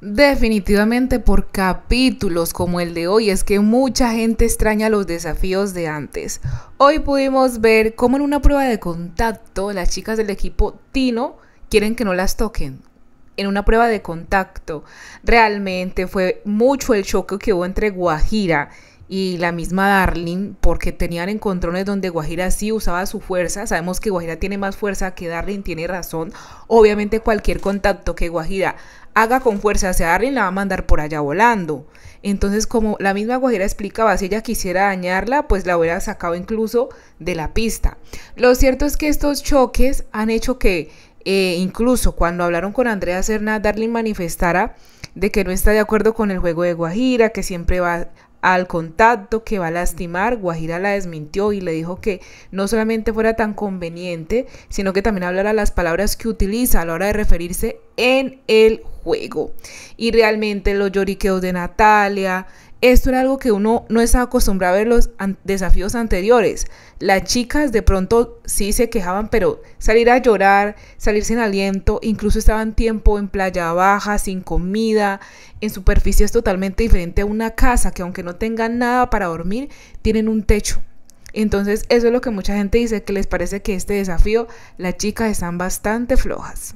definitivamente por capítulos como el de hoy es que mucha gente extraña los desafíos de antes. Hoy pudimos ver cómo en una prueba de contacto las chicas del equipo Tino quieren que no las toquen. En una prueba de contacto realmente fue mucho el choque que hubo entre Guajira y la misma Darling, porque tenían encontrones donde Guajira sí usaba su fuerza. Sabemos que Guajira tiene más fuerza que Darling, tiene razón. Obviamente cualquier contacto que Guajira haga con fuerza hacia Darling, la va a mandar por allá volando. Entonces, como la misma Guajira explicaba, si ella quisiera dañarla, pues la hubiera sacado incluso de la pista. Lo cierto es que estos choques han hecho que, eh, incluso cuando hablaron con Andrea Serna, Darling manifestara de que no está de acuerdo con el juego de Guajira, que siempre va al contacto que va a lastimar. Guajira la desmintió y le dijo que no solamente fuera tan conveniente, sino que también hablara las palabras que utiliza a la hora de referirse en el juego. Y realmente los lloriqueos de Natalia, esto era algo que uno no estaba acostumbrado a ver los desafíos anteriores. Las chicas de pronto sí se quejaban, pero salir a llorar, salir sin aliento, incluso estaban tiempo en playa baja, sin comida, en superficies totalmente diferente a una casa que aunque no tengan nada para dormir, tienen un techo. Entonces eso es lo que mucha gente dice que les parece que este desafío, las chicas están bastante flojas.